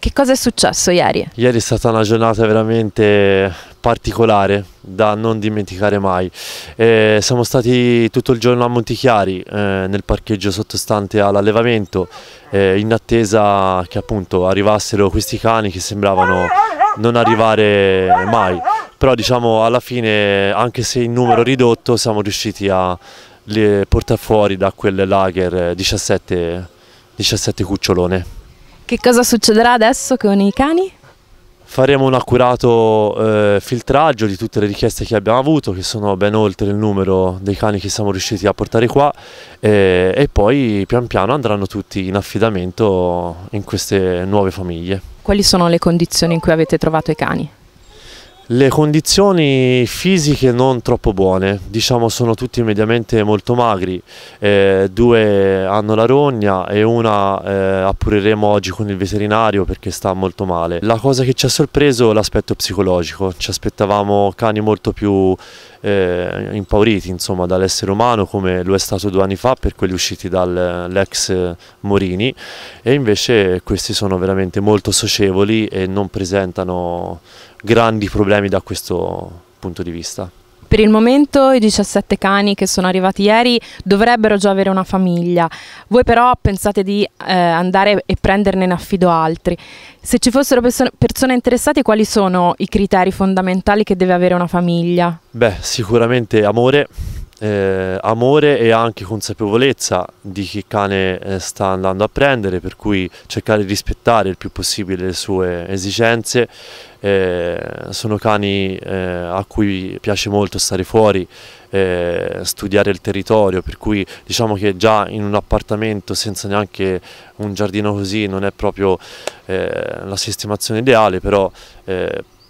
Che cosa è successo ieri? Ieri è stata una giornata veramente particolare da non dimenticare mai. Eh, siamo stati tutto il giorno a Montichiari eh, nel parcheggio sottostante all'allevamento eh, in attesa che appunto arrivassero questi cani che sembravano non arrivare mai. Però diciamo alla fine anche se in numero ridotto siamo riusciti a portare fuori da quel lager 17, 17 cucciolone. Che cosa succederà adesso con i cani? Faremo un accurato eh, filtraggio di tutte le richieste che abbiamo avuto, che sono ben oltre il numero dei cani che siamo riusciti a portare qua eh, e poi pian piano andranno tutti in affidamento in queste nuove famiglie. Quali sono le condizioni in cui avete trovato i cani? Le condizioni fisiche non troppo buone, diciamo sono tutti mediamente molto magri, eh, due hanno la rogna e una eh, appureremo oggi con il veterinario perché sta molto male. La cosa che ci ha sorpreso è l'aspetto psicologico, ci aspettavamo cani molto più eh, impauriti insomma, dall'essere umano come lo è stato due anni fa per quelli usciti dall'ex Morini e invece questi sono veramente molto socievoli e non presentano grandi problemi da questo punto di vista. Per il momento i 17 cani che sono arrivati ieri dovrebbero già avere una famiglia, voi però pensate di eh, andare e prenderne in affido altri. Se ci fossero persone interessate quali sono i criteri fondamentali che deve avere una famiglia? Beh, sicuramente amore, eh, amore e anche consapevolezza di che cane eh, sta andando a prendere, per cui cercare di rispettare il più possibile le sue esigenze. Eh, sono cani eh, a cui piace molto stare fuori, eh, studiare il territorio, per cui diciamo che già in un appartamento senza neanche un giardino così non è proprio la sistemazione ideale, però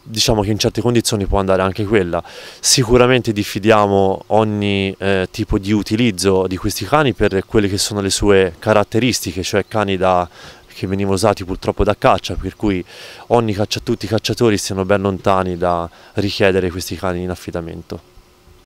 diciamo che in certe condizioni può andare anche quella. Sicuramente diffidiamo ogni eh, tipo di utilizzo di questi cani per quelle che sono le sue caratteristiche, cioè cani da, che venivano usati purtroppo da caccia, per cui ogni caccia, tutti i cacciatori siano ben lontani da richiedere questi cani in affidamento.